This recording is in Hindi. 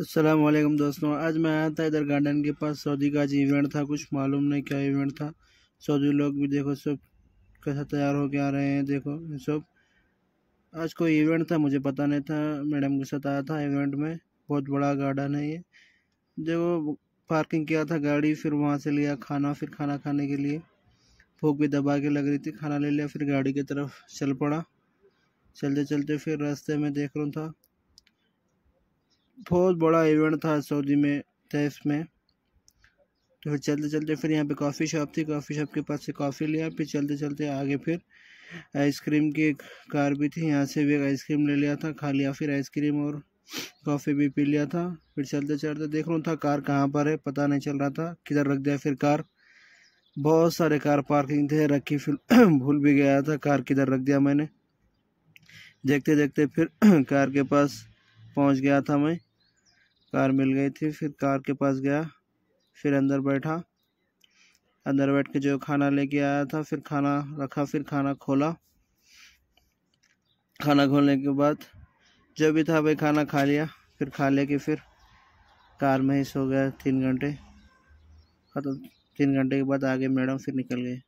असलम दोस्तों आज मैं आया था इधर गार्डन के पास सऊदी का आज इवेंट था कुछ मालूम नहीं क्या इवेंट था सऊदी लोग भी देखो सब कैसा तैयार हो के आ रहे हैं देखो सब आज कोई इवेंट था मुझे पता नहीं था मैडम के साथ आया था इवेंट में बहुत बड़ा गार्डन है ये देखो पार्किंग किया था गाड़ी फिर वहाँ से लिया खाना फिर खाना खाने के लिए भूख भी दबा के लग रही थी खाना ले लिया फिर गाड़ी की तरफ चल पड़ा चलते चलते फिर रास्ते में देख रहा था बहुत बड़ा इवेंट था सऊदी में तेफ में तो फिर चलते चलते फिर यहाँ पे कॉफ़ी शॉप थी कॉफ़ी शॉप के पास से कॉफ़ी लिया फिर चलते चलते आगे फिर आइसक्रीम की एक कार भी थी यहाँ से भी आइसक्रीम ले लिया था खा लिया फिर आइसक्रीम और कॉफ़ी भी पी लिया था फिर चलते चलते देख रहा था कार कहाँ पर है पता नहीं चल रहा था किधर रख दिया फिर कार बहुत सारे कार पार्किंग थे रखी फिर भूल भी गया था कार किधर रख दिया मैंने देखते देखते फिर कार के पास पहुंच गया था मैं कार मिल गई थी फिर कार के पास गया फिर अंदर बैठा अंदर बैठ के जो खाना लेके आया था फिर खाना रखा फिर खाना खोला खाना खोलने के बाद जो भी था भाई खाना खा लिया फिर खा ले के फिर कार में ही सो गया तीन घंटे खत्म तीन घंटे के बाद आगे मैडम फिर निकल गए